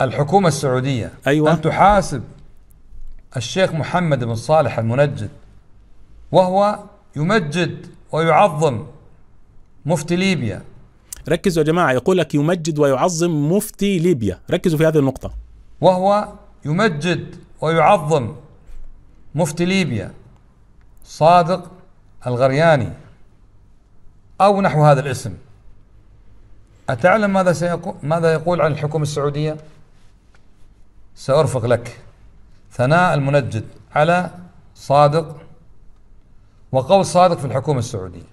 الحكومة السعودية أيوة. أن تحاسب الشيخ محمد بن صالح المنجد وهو يمجد ويعظم مفتي ليبيا ركزوا يا جماعة يقول لك يمجد ويعظم مفتي ليبيا ركزوا في هذه النقطة وهو يمجد ويعظم مفتي ليبيا صادق الغرياني أو نحو هذا الاسم أتعلم ماذا سيقول ماذا يقول عن الحكومة السعودية؟ سأرفق لك ثناء المنجد على صادق وقول صادق في الحكومة السعودية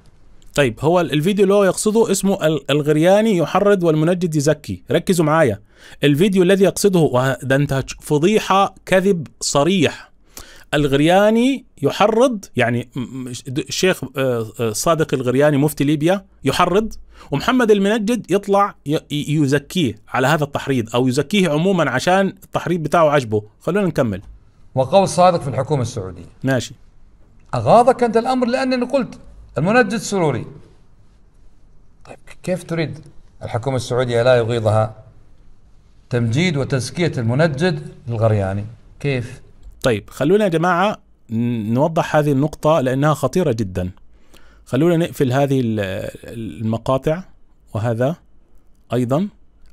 طيب هو الفيديو اللي هو يقصده اسمه الغرياني يحرض والمنجد يزكي ركزوا معايا الفيديو الذي يقصده ده انت فضيحة كذب صريح الغرياني يحرض يعني الشيخ آه، آه، صادق الغرياني مفتي ليبيا يحرض ومحمد المنجد يطلع يزكيه على هذا التحريض او يزكيه عموما عشان التحريض بتاعه عجبه خلونا نكمل وقول صادق في الحكومه السعوديه ماشي اغاضك انت الامر لانني قلت المنجد سروري طيب كيف تريد الحكومه السعوديه لا يغيضها تمجيد وتزكيه المنجد للغرياني كيف طيب خلونا يا جماعه نوضح هذه النقطه لانها خطيره جدا خلونا نقفل هذه المقاطع وهذا ايضا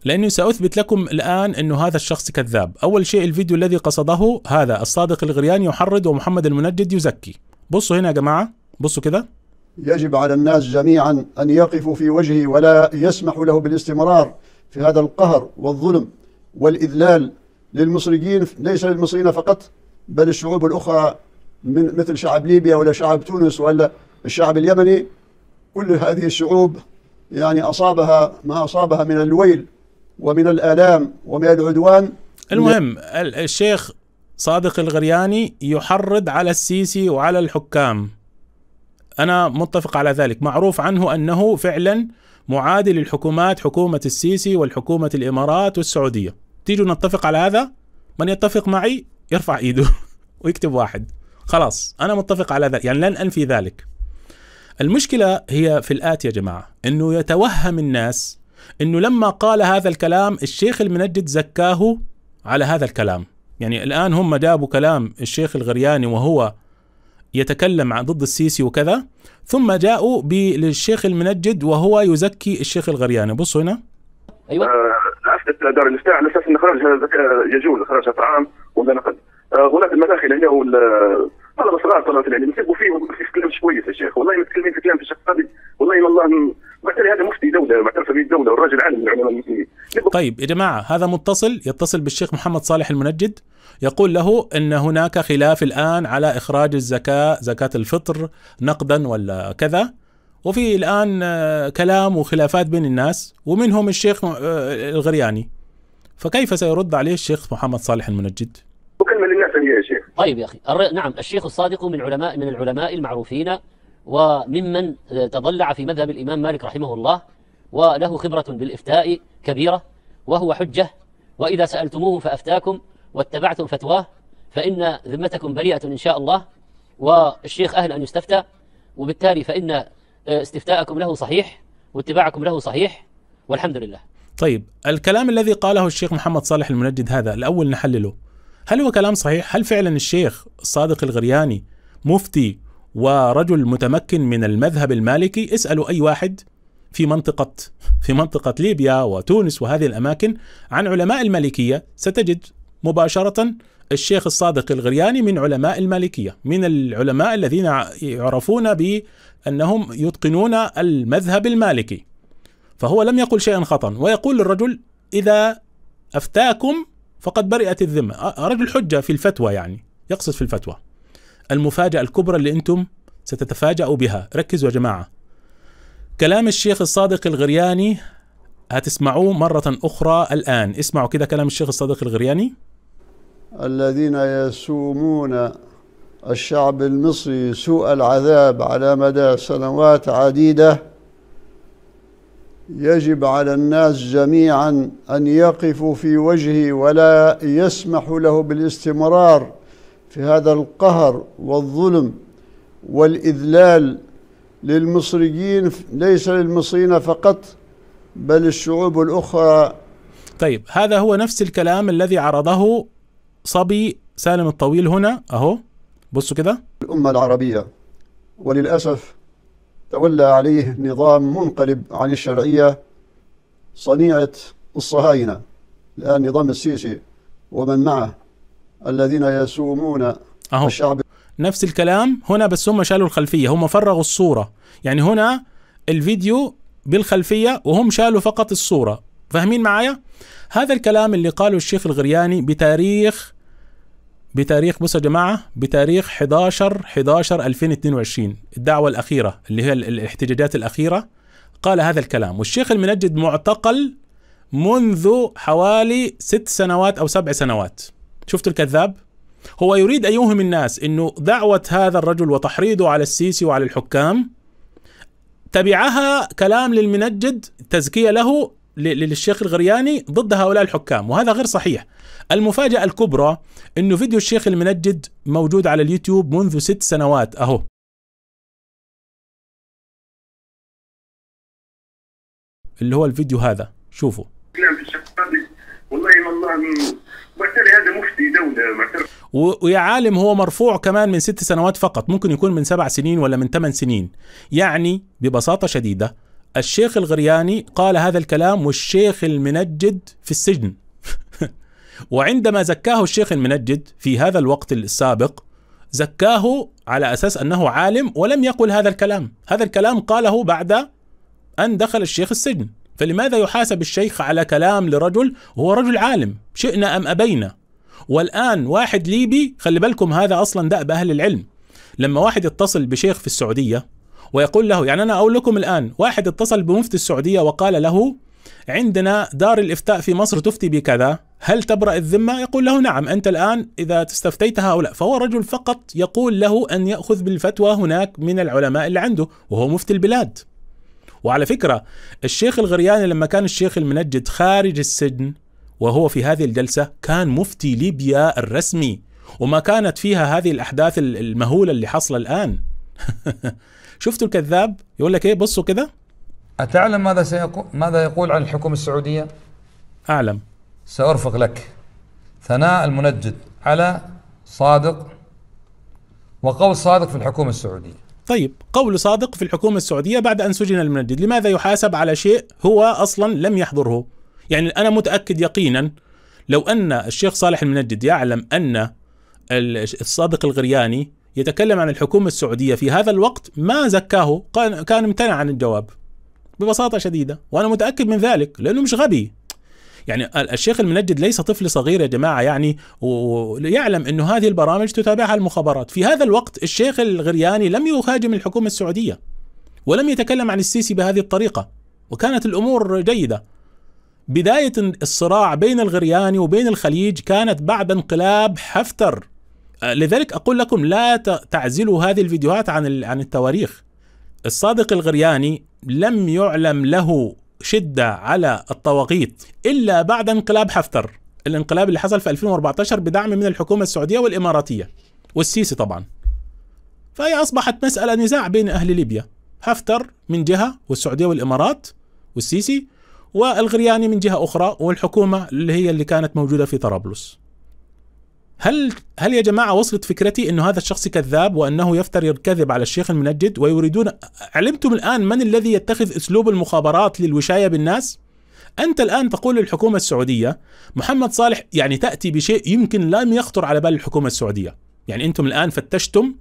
لاني ساثبت لكم الان انه هذا الشخص كذاب اول شيء الفيديو الذي قصده هذا الصادق الغرياني يحرض ومحمد المنجد يزكي بصوا هنا يا جماعه بصوا كده يجب على الناس جميعا ان يقفوا في وجهه ولا يسمحوا له بالاستمرار في هذا القهر والظلم والاذلال للمصريين ليس للمصريين فقط بل الشعوب الأخرى من مثل شعب ليبيا ولا شعب تونس ولا الشعب اليمني كل هذه الشعوب يعني أصابها ما أصابها من الويل ومن الآلام ومن العدوان المهم الشيخ صادق الغرياني يحرض على السيسي وعلى الحكام أنا متفق على ذلك معروف عنه أنه فعلا معادي للحكومات حكومة السيسي والحكومة الإمارات والسعودية تيجوا نتفق على هذا من يتفق معي يرفع ايده ويكتب واحد خلاص انا متفق على ذلك يعني لن انفي ذلك المشكله هي في الاتي يا جماعه انه يتوهم الناس انه لما قال هذا الكلام الشيخ المنجد زكاه على هذا الكلام يعني الان هم جابوا كلام الشيخ الغرياني وهو يتكلم عن ضد السيسي وكذا ثم جاءوا للشيخ المنجد وهو يزكي الشيخ الغرياني بصوا هنا ايوه دار الافتاء على اساس انه خرج يجوز خرج طعام ولا نقد آه، هناك المداخل هو طلبه صغار طلبه العلم يسبوا فيه في كلام كويس يا شيخ والله متكلمين في كلام في الشيخ قاضي والله والله بعتبر هذا مفتي دوله معترف به الدوله والراجل عالم من العلماء المسلمين طيب يا جماعه هذا متصل يتصل بالشيخ محمد صالح المنجد يقول له ان هناك خلاف الان على اخراج الزكاه زكاه الفطر نقدا ولا كذا وفي الان آه، كلام وخلافات بين الناس ومنهم الشيخ آه، الغرياني فكيف سيرد عليه الشيخ محمد صالح المنجد؟ وكلمه للناس يا شيخ طيب يا اخي نعم الشيخ الصادق من علماء من العلماء المعروفين وممن آه، تضلع في مذهب الامام مالك رحمه الله وله خبره بالافتاء كبيره وهو حجه واذا سالتموه فافتاكم واتبعتم فتواه فان ذمتكم بريئه ان شاء الله والشيخ اهل ان يستفتى وبالتالي فان آه، استفتاءكم له صحيح واتباعكم له صحيح والحمد لله طيب الكلام الذي قاله الشيخ محمد صالح المنجد هذا الأول نحلله هل هو كلام صحيح؟ هل فعلا الشيخ صادق الغرياني مفتي ورجل متمكن من المذهب المالكي اسألوا أي واحد في منطقة في منطقة ليبيا وتونس وهذه الأماكن عن علماء المالكية ستجد مباشرة الشيخ الصادق الغرياني من علماء المالكية من العلماء الذين يعرفون بأنهم يتقنون المذهب المالكي فهو لم يقل شيئا خطا ويقول للرجل إذا أفتاكم فقد برئت الذمة رجل حجة في الفتوى يعني يقصد في الفتوى المفاجأة الكبرى اللي أنتم ستتفاجأوا بها ركزوا يا جماعة كلام الشيخ الصادق الغرياني هتسمعوه مرة أخرى الآن اسمعوا كده كلام الشيخ الصادق الغرياني الذين يسومون الشعب المصري سوء العذاب على مدى سنوات عديده يجب على الناس جميعا أن يقفوا في وجهه ولا يسمح له بالاستمرار في هذا القهر والظلم والإذلال للمصريين ليس للمصريين فقط بل الشعوب الأخرى طيب هذا هو نفس الكلام الذي عرضه صبي سالم الطويل هنا أهو بصوا كده الأمة العربية وللأسف تولى عليه نظام منقلب عن الشرعية صنيعة الصهاينة الآن نظام السيسي ومن معه الذين يسومون أهو. الشعب نفس الكلام هنا بس هم شالوا الخلفية هم فرغوا الصورة يعني هنا الفيديو بالخلفية وهم شالوا فقط الصورة فاهمين معايا؟ هذا الكلام اللي قاله الشيخ الغرياني بتاريخ بتاريخ بصوا يا جماعه بتاريخ 11 11 2022 الدعوه الاخيره اللي هي الاحتجاجات الاخيره قال هذا الكلام والشيخ المنجد معتقل منذ حوالي ست سنوات او سبع سنوات شفتوا الكذاب هو يريد ان يوهم الناس انه دعوه هذا الرجل وتحريضه على السيسي وعلى الحكام تبعها كلام للمنجد تزكيه له للشيخ الغرياني ضد هؤلاء الحكام وهذا غير صحيح المفاجأة الكبرى أنه فيديو الشيخ المنجد موجود على اليوتيوب منذ ست سنوات أهو اللي هو الفيديو هذا شوفوا نعم، والله هذا مفتي دولة ويا عالم هو مرفوع كمان من ست سنوات فقط ممكن يكون من سبع سنين ولا من ثمان سنين يعني ببساطة شديدة الشيخ الغرياني قال هذا الكلام والشيخ المنجد في السجن وعندما زكاه الشيخ المنجد في هذا الوقت السابق زكاه على اساس انه عالم ولم يقل هذا الكلام، هذا الكلام قاله بعد ان دخل الشيخ السجن، فلماذا يحاسب الشيخ على كلام لرجل هو رجل عالم، شئنا ام ابينا. والان واحد ليبي خلي بالكم هذا اصلا دأب اهل العلم. لما واحد يتصل بشيخ في السعوديه ويقول له يعني أنا أقول لكم الآن واحد اتصل بمفتي السعودية وقال له عندنا دار الإفتاء في مصر تفتي بكذا هل تبرأ الذمة؟ يقول له نعم أنت الآن إذا استفتيت هؤلاء فهو رجل فقط يقول له أن يأخذ بالفتوى هناك من العلماء اللي عنده وهو مفتي البلاد وعلى فكرة الشيخ الغرياني لما كان الشيخ المنجد خارج السجن وهو في هذه الجلسة كان مفتي ليبيا الرسمي وما كانت فيها هذه الأحداث المهولة اللي حصل الآن شفتوا الكذاب يقول لك ايه بصوا كده أتعلم ماذا سيقول ماذا يقول عن الحكومة السعودية؟ أعلم سأرفق لك ثناء المنجد على صادق وقول صادق في الحكومة السعودية طيب قول صادق في الحكومة السعودية بعد أن سجن المنجد لماذا يحاسب على شيء هو أصلا لم يحضره يعني أنا متأكد يقينا لو أن الشيخ صالح المنجد يعلم أن الصادق الغرياني يتكلم عن الحكومة السعودية في هذا الوقت ما زكاه كان امتنع عن الجواب ببساطة شديدة وأنا متأكد من ذلك لأنه مش غبي يعني الشيخ المنجد ليس طفل صغير يا جماعة يعني ويعلم أنه هذه البرامج تتابعها المخابرات في هذا الوقت الشيخ الغرياني لم يهاجم الحكومة السعودية ولم يتكلم عن السيسي بهذه الطريقة وكانت الأمور جيدة بداية الصراع بين الغرياني وبين الخليج كانت بعد انقلاب حفتر لذلك اقول لكم لا تعزلوا هذه الفيديوهات عن عن التواريخ الصادق الغرياني لم يعلم له شده على الطواغيت الا بعد انقلاب حفتر الانقلاب اللي حصل في 2014 بدعم من الحكومه السعوديه والاماراتيه والسيسي طبعا فهي اصبحت مساله نزاع بين اهل ليبيا حفتر من جهه والسعوديه والامارات والسيسي والغرياني من جهه اخرى والحكومه اللي هي اللي كانت موجوده في طرابلس هل هل يا جماعه وصلت فكرتي انه هذا الشخص كذاب وانه يفتري الكذب على الشيخ المنجد ويريدون علمتم الان من الذي يتخذ اسلوب المخابرات للوشايه بالناس؟ انت الان تقول للحكومه السعوديه محمد صالح يعني تاتي بشيء يمكن لم يخطر على بال الحكومه السعوديه، يعني انتم الان فتشتم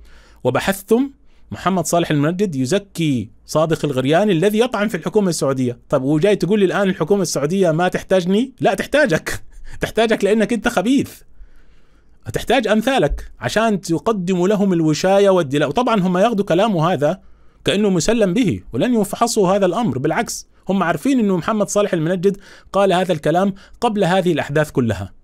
وبحثتم محمد صالح المنجد يزكي صادق الغريان الذي يطعن في الحكومه السعوديه، طب وجاي تقول لي الان الحكومه السعوديه ما تحتاجني؟ لا تحتاجك، تحتاجك لانك انت خبيث. هتحتاج امثالك عشان تقدم لهم الوشايه والدلاء وطبعا هم ياخذوا كلامه هذا كانه مسلم به ولن يفحصوا هذا الامر بالعكس هم عارفين انه محمد صالح المنجد قال هذا الكلام قبل هذه الاحداث كلها